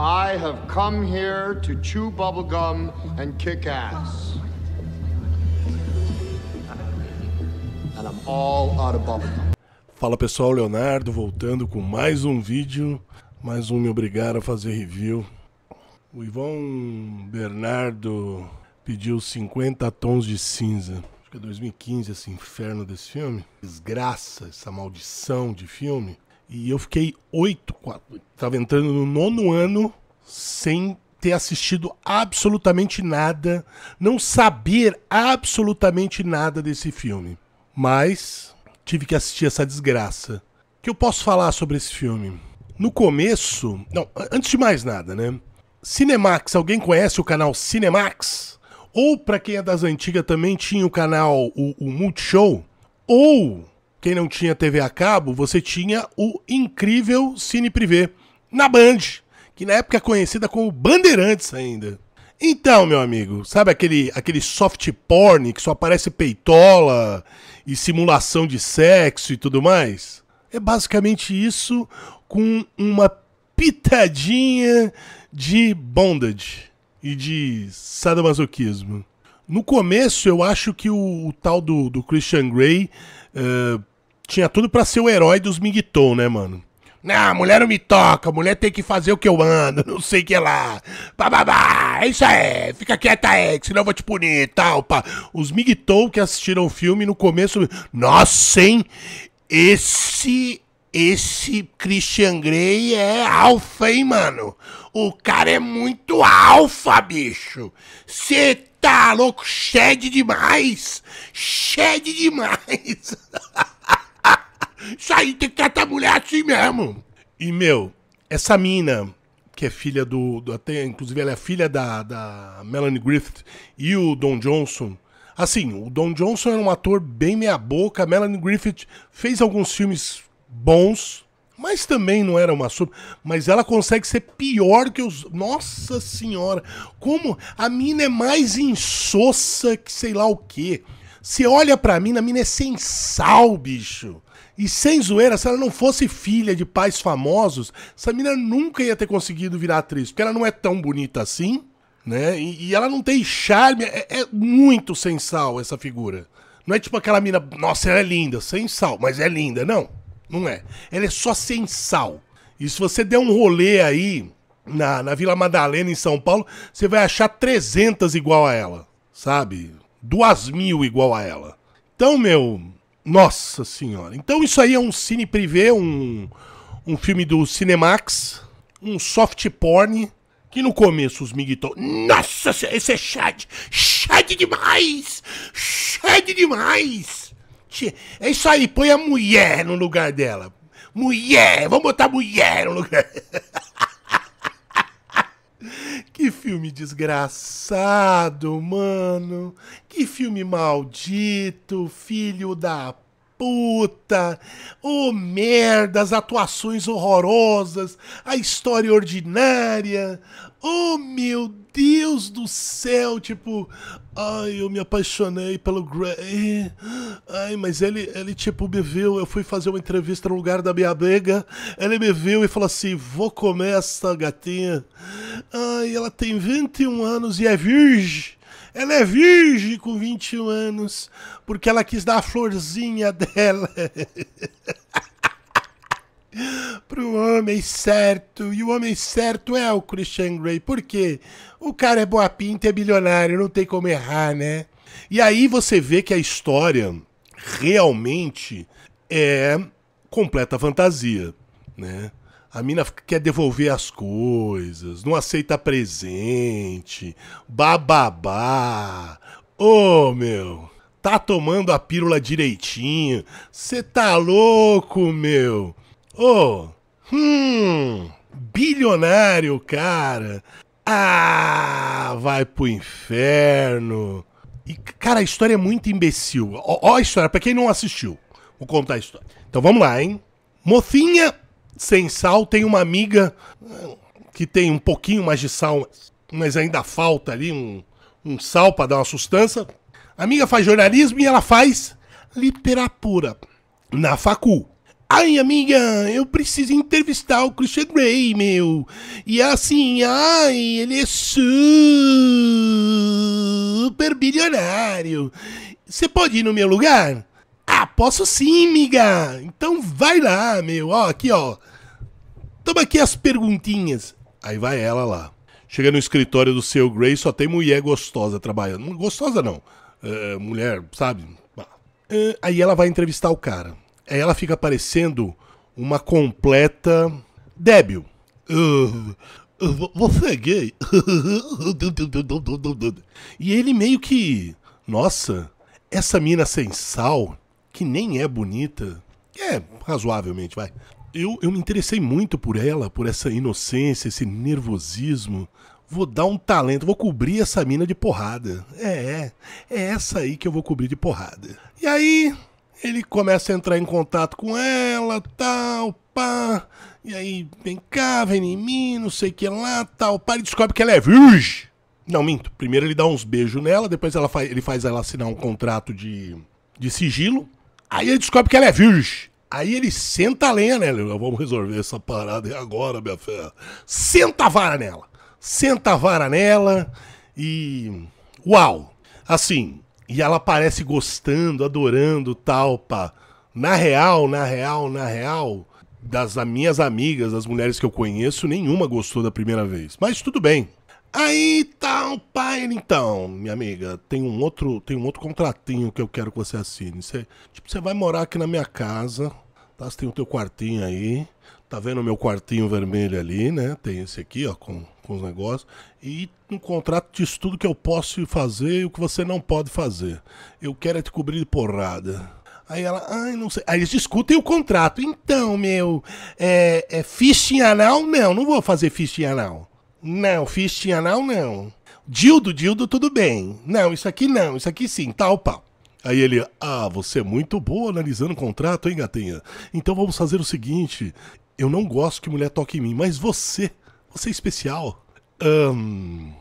I have come here to chew bubblegum and kick ass. And I'm all out of bubblegum. Fala pessoal, Leonardo voltando com mais um vídeo. Mais um me obrigar a fazer review. O Ivon Bernardo pediu 50 tons de cinza. Acho que é 2015 esse inferno desse filme. Desgraça, essa maldição de filme. E eu fiquei oito, estava entrando no nono ano sem ter assistido absolutamente nada, não saber absolutamente nada desse filme. Mas tive que assistir essa desgraça. O que eu posso falar sobre esse filme? No começo, não, antes de mais nada, né? Cinemax, alguém conhece o canal Cinemax? Ou para quem é das antigas também tinha o canal o, o Multishow? Ou quem não tinha TV a cabo, você tinha o incrível Cine Privé na Band, que na época é conhecida como Bandeirantes ainda. Então, meu amigo, sabe aquele, aquele soft porn que só aparece peitola e simulação de sexo e tudo mais? É basicamente isso com uma pitadinha de bondage e de sadomasoquismo. No começo, eu acho que o, o tal do, do Christian Grey uh, tinha tudo para ser o herói dos Miguiton, né, mano? Não, mulher não me toca, mulher tem que fazer o que eu ando, não sei o que lá. Bababá, é isso aí. fica quieta aí, que senão eu vou te punir e tal, pá. Os Migtou que assistiram o filme no começo. Nossa, hein? Esse. Esse Christian Grey é alfa, hein, mano? O cara é muito alfa, bicho. Cê tá louco, shed demais. Shed demais. Isso aí tem que tratar a mulher assim mesmo. E, meu, essa mina, que é filha do. do até, inclusive, ela é filha da, da Melanie Griffith e o Don Johnson. Assim, o Don Johnson era um ator bem meia-boca. Melanie Griffith fez alguns filmes bons, mas também não era uma super. Mas ela consegue ser pior que os. Nossa Senhora! Como a mina é mais insossa que sei lá o quê. Você olha pra mina, a mina é sem sal, bicho. E sem zoeira, se ela não fosse filha de pais famosos, essa menina nunca ia ter conseguido virar atriz, porque ela não é tão bonita assim, né? E, e ela não tem charme, é, é, muito sensal essa figura. Não é tipo aquela mina, nossa, ela é linda, sensal, mas é linda, não. Não é. Ela é só sensal. E se você der um rolê aí na, na Vila Madalena, em São Paulo, você vai achar 300 igual a ela, sabe? Duas mil igual a ela. Então, meu, nossa senhora. Então isso aí é um cine privê, um, um filme do Cinemax, um soft porn, que no começo os miguitou. Nossa senhora, esse é chad. Chad demais! Chad demais! É isso aí, põe a mulher no lugar dela. Mulher, vamos botar mulher no lugar. filme desgraçado, mano. Que filme maldito, filho da puta, ô oh, merda, as atuações horrorosas, a história ordinária, oh meu Deus do céu, tipo, ai, eu me apaixonei pelo Gray, ai, mas ele, ele tipo, me viu, eu fui fazer uma entrevista no lugar da minha amiga, ele me viu e falou assim, vou comer essa gatinha, ai, ela tem 21 anos e é virgem, ela é virgem com 21 anos, porque ela quis dar a florzinha dela. pro homem certo. E o homem certo é o Christian Grey. Por quê? O cara é boa pinta, é bilionário, não tem como errar, né? E aí você vê que a história realmente é completa fantasia, né? A mina quer devolver as coisas, não aceita presente, bababá. Ô, oh, meu, tá tomando a pílula direitinho? você tá louco, meu? Ô, oh, hum, bilionário, cara. Ah, vai pro inferno. E, cara, a história é muito imbecil. Ó, ó a história, pra quem não assistiu, vou contar a história. Então vamos lá, hein? Mocinha sem sal. Tem uma amiga eh, que tem um pouquinho mais de sal, mas ainda falta ali um, um sal para dar uma sustância. A amiga faz jornalismo e ela faz literatura na facul. Ai, amiga, eu preciso entrevistar o Christian Grey, meu. E é assim, ai, ele é super bilionário. Você pode ir no meu lugar? Ah, posso sim, amiga Então vai lá, meu. Ó, aqui, ó. Toma aqui as perguntinhas. Aí vai ela lá. Chega no escritório do seu Gray, só tem mulher gostosa trabalhando. Hum, gostosa não. É, mulher, sabe? Ah, aí ela vai entrevistar o cara. Aí ela fica parecendo uma completa débil. Uh, você é gay? e ele meio que. Nossa, essa mina sem sal, que nem é bonita. É, razoavelmente, vai eu, eu me interessei muito por ela, por essa inocência, esse nervosismo. Vou dar um talento, vou cobrir essa mina de porrada. É, é, é essa aí que eu vou cobrir de porrada. E aí, ele começa a entrar em contato com ela, tal, pá. E aí, vem cá, vem em mim, não sei o que lá, tal, pá. Ele descobre que ela é virgem. Não, minto. Primeiro ele dá uns beijos nela, depois ela ele faz ela assinar um contrato de, de sigilo. Aí ele descobre que ela é virgem. Aí ele senta a lenha nela. Né? Vamos resolver essa parada agora, minha fé. Senta a vara nela. Senta a vara nela e. Uau! Assim, e ela parece gostando, adorando tal, pá. Na real, na real, na real, das minhas amigas, das mulheres que eu conheço, nenhuma gostou da primeira vez. Mas tudo bem. Aí tá o pai, então, minha amiga, tem um outro, tem um outro contratinho que eu quero que você assine. Você, tipo, você vai morar aqui na minha casa, tá? Você tem o teu quartinho aí, tá vendo o meu quartinho vermelho ali, né? Tem esse aqui, ó, com, com os negócios. E um contrato diz tudo que eu posso fazer e o que você não pode fazer. Eu quero é te cobrir de porrada. Aí ela, ai, não sei. Aí eles discutem o contrato. Então, meu, é, é ficha anal? Não, não vou fazer ficha anal. Não, fistinha anal não. Dildo, dildo, tudo bem. Não, isso aqui não, isso aqui sim, tal pau. Aí ele, ah, você é muito boa analisando o contrato, hein, gatinha? Então vamos fazer o seguinte: eu não gosto que mulher toque em mim, mas você, você é especial. Um,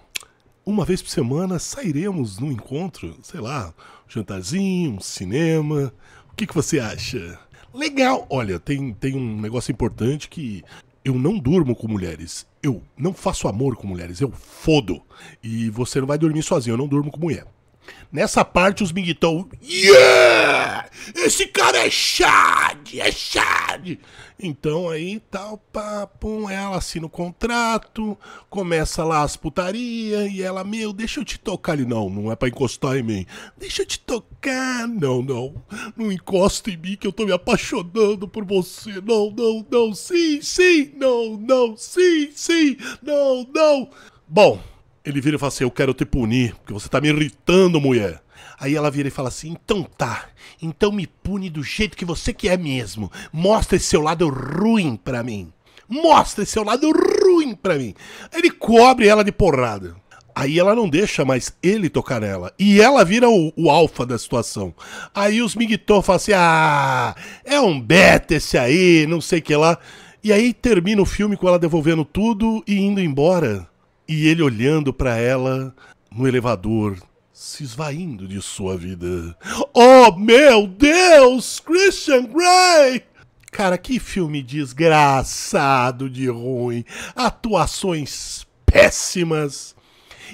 uma vez por semana sairemos num encontro, sei lá, um jantarzinho, um cinema. O que, que você acha? Legal! Olha, tem, tem um negócio importante que eu não durmo com mulheres. Eu não faço amor com mulheres, eu fodo. E você não vai dormir sozinho, eu não durmo com mulher. Nessa parte, os miguitou. Yeah! Esse cara é chade, É chade. Então aí tal, tá papo, ela assina o contrato, começa lá as putarias, e ela, meu, deixa eu te tocar ali. Não, não é pra encostar em mim. Deixa eu te tocar. Não, não. Não encosta em mim que eu tô me apaixonando por você. Não, não, não. Sim, sim. Não, não. Sim, sim. Não, não. Bom. Ele vira e fala assim: Eu quero te punir, porque você tá me irritando, mulher. Aí ela vira e fala assim: Então tá, então me pune do jeito que você quer mesmo. Mostra esse seu lado ruim pra mim. Mostra esse seu lado ruim pra mim. Ele cobre ela de porrada. Aí ela não deixa mais ele tocar nela. E ela vira o, o alfa da situação. Aí os Miguitor falam assim: Ah, é um beta esse aí, não sei o que lá. E aí termina o filme com ela devolvendo tudo e indo embora e ele olhando para ela no elevador, se esvaindo de sua vida. Oh meu Deus, Christian Grey! Cara, que filme desgraçado de ruim, atuações péssimas.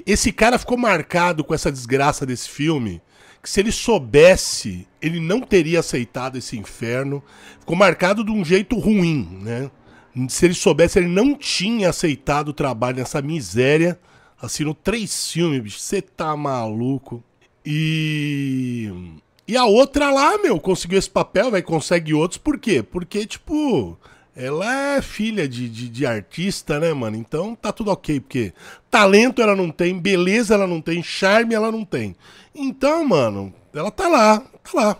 Esse cara ficou marcado com essa desgraça desse filme, que se ele soubesse, ele não teria aceitado esse inferno. Ficou marcado de um jeito ruim, né? Se ele soubesse, ele não tinha aceitado o trabalho nessa miséria. Assinou três filmes, bicho. Você tá maluco. E. E a outra lá, meu, conseguiu esse papel, vai, consegue outros. Por quê? Porque, tipo, ela é filha de, de, de, artista, né, mano? Então tá tudo ok, porque talento ela não tem, beleza ela não tem, charme ela não tem. Então, mano, ela tá lá, tá lá.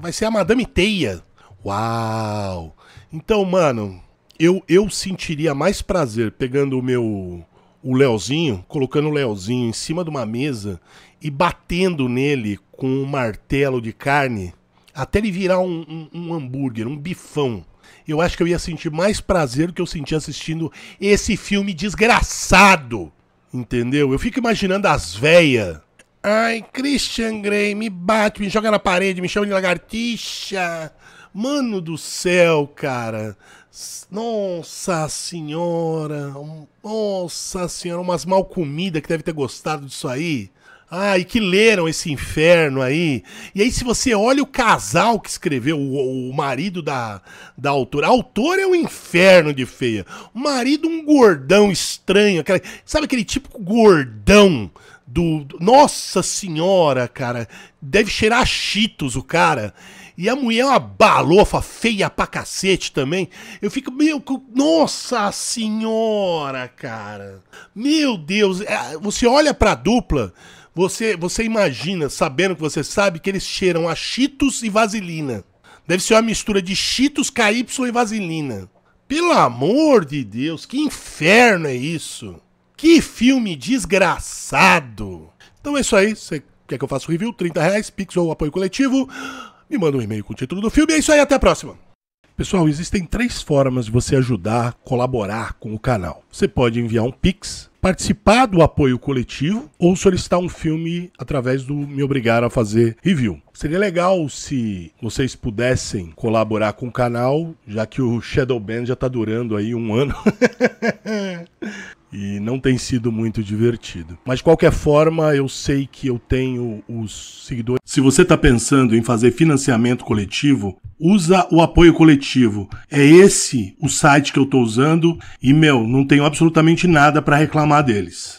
Vai ser a Madame Teia. Uau! Então, mano, eu, eu sentiria mais prazer pegando o meu o Leozinho, colocando o Leozinho em cima de uma mesa e batendo nele com um martelo de carne até ele virar um, um, um hambúrguer, um bifão. Eu acho que eu ia sentir mais prazer do que eu senti assistindo esse filme desgraçado. Entendeu? Eu fico imaginando as véias. Ai, Christian Grey, me bate, me joga na parede, me chama de lagartixa. Mano do céu, cara. Nossa senhora! Nossa senhora, umas mal comidas que deve ter gostado disso aí. Ah, e que leram esse inferno aí. E aí, se você olha o casal que escreveu, o, o marido da, da autora. A autora é um inferno de feia. O marido, um gordão estranho. Aquela, sabe aquele tipo gordão do. Nossa senhora, cara. Deve cheirar cheetos o cara. E a mulher é uma balofa feia pra cacete também. Eu fico, meu, nossa senhora, cara. Meu Deus, é, você olha pra dupla, você, você imagina, sabendo que você sabe, que eles cheiram a Cheetos e vaselina. Deve ser uma mistura de Cheetos, KY e vaselina. Pelo amor de Deus, que inferno é isso? Que filme desgraçado! Então é isso aí, você quer que eu faça o review? 30 reais, Pixel, apoio coletivo me manda um e-mail com o título do filme. É isso aí, até a próxima! Pessoal, existem três formas de você ajudar, colaborar com o canal. Você pode enviar um Pix, participar do apoio coletivo ou solicitar um filme através do Me Obrigar a Fazer Review. Seria legal se vocês pudessem colaborar com o canal, já que o Shadow Band já está durando aí um ano. e não tem sido muito divertido. Mas de qualquer forma, eu sei que eu tenho os seguidores. Se você está pensando em fazer financiamento coletivo, usa o apoio coletivo. É esse o site que eu estou usando e meu, não tenho absolutamente nada para reclamar deles.